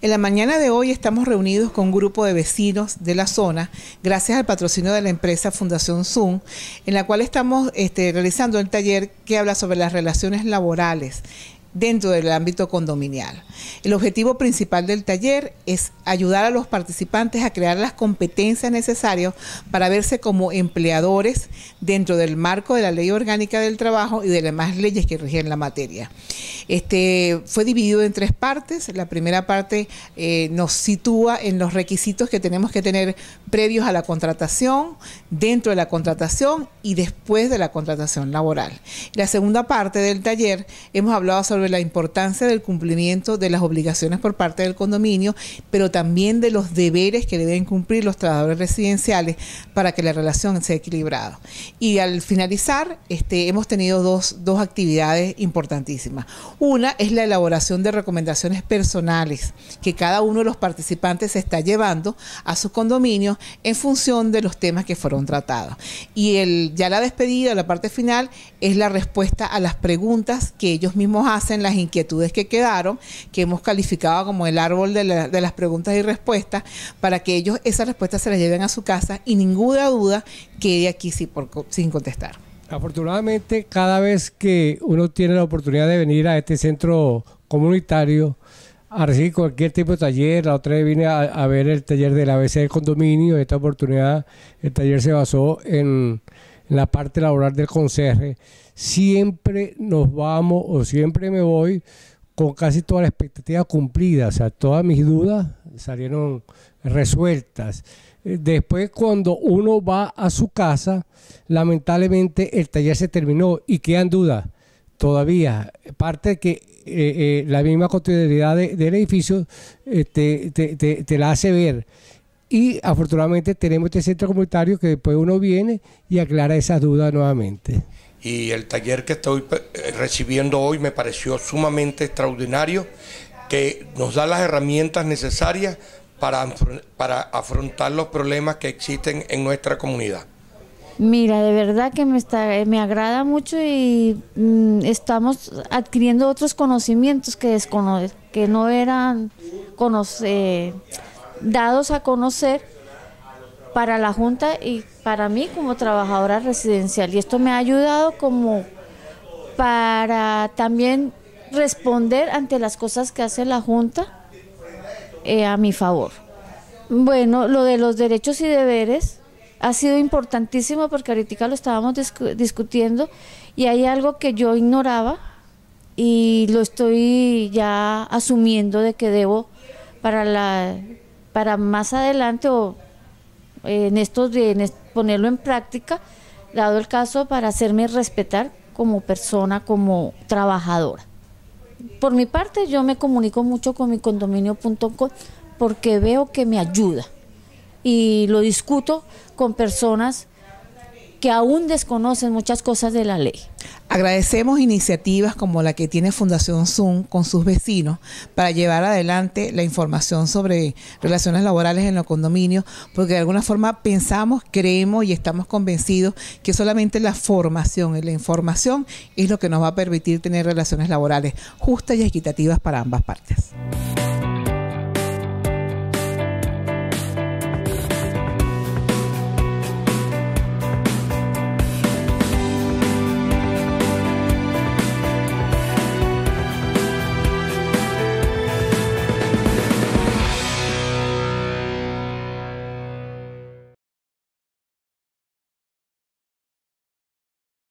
En la mañana de hoy estamos reunidos con un grupo de vecinos de la zona, gracias al patrocinio de la empresa Fundación Zoom, en la cual estamos este, realizando el taller que habla sobre las relaciones laborales dentro del ámbito condominial. El objetivo principal del taller es ayudar a los participantes a crear las competencias necesarias para verse como empleadores dentro del marco de la ley orgánica del trabajo y de las demás leyes que rigen la materia. Este, fue dividido en tres partes. La primera parte eh, nos sitúa en los requisitos que tenemos que tener previos a la contratación, dentro de la contratación y después de la contratación laboral. La segunda parte del taller hemos hablado sobre la importancia del cumplimiento de las obligaciones por parte del condominio, pero también de los deberes que deben cumplir los trabajadores residenciales para que la relación sea equilibrada. Y al finalizar, este, hemos tenido dos, dos actividades importantísimas. Una es la elaboración de recomendaciones personales que cada uno de los participantes está llevando a su condominio en función de los temas que fueron tratados. Y el, ya la despedida, la parte final, es la respuesta a las preguntas que ellos mismos hacen, las inquietudes que quedaron, que hemos calificado como el árbol de, las preguntas y respuestas, para que ellos esas respuestas se las lleven a su casa y ninguna duda quede aquí sin contestar. Afortunadamente, cada vez que uno tiene la oportunidad de venir a este centro comunitario a recibir cualquier tipo de taller, la otra vez vine a, ver el taller de del ABC del condominio, esta oportunidad el taller se basó en, en la parte laboral del conserje, siempre nos vamos o siempre me voy con casi toda la expectativa cumplida, o sea, todas mis dudas salieron resueltas. Eh, después cuando uno va a su casa, lamentablemente el taller se terminó y quedan dudas todavía. Parte que eh, eh, la misma continuidad del edificio te, la hace ver. Y afortunadamente tenemos este centro comunitario que después uno viene y aclara esas dudas nuevamente y el taller que estoy eh, recibiendo hoy me pareció sumamente extraordinario, que nos da las herramientas necesarias para, para afrontar los problemas que existen en nuestra comunidad. Mira, de verdad que me, está, eh, me agrada mucho y mm, estamos adquiriendo otros conocimientos que, que no eran eh, dados a conocer para la Junta y para mí como trabajadora residencial. Y esto me ha ayudado como para también responder ante las cosas que hace la Junta eh, a mi favor. Bueno, lo de los derechos y deberes ha sido importantísimo porque ahorita lo estábamos discutiendo y hay algo que yo ignoraba y lo estoy ya asumiendo de que debo para la para más adelante o en estos de ponerlo en práctica, dado el caso para hacerme respetar como persona, como trabajadora. Por mi parte, yo me comunico mucho con mi condominio.com porque veo que me ayuda y lo discuto con personas que aún desconocen muchas cosas de la ley. Agradecemos iniciativas como la que tiene Fundación Zoom con sus vecinos para llevar adelante la información sobre relaciones laborales en los condominios, porque de alguna forma pensamos, creemos y estamos convencidos que solamente la formación y la información es lo que nos va a permitir tener relaciones laborales justas y equitativas para ambas partes.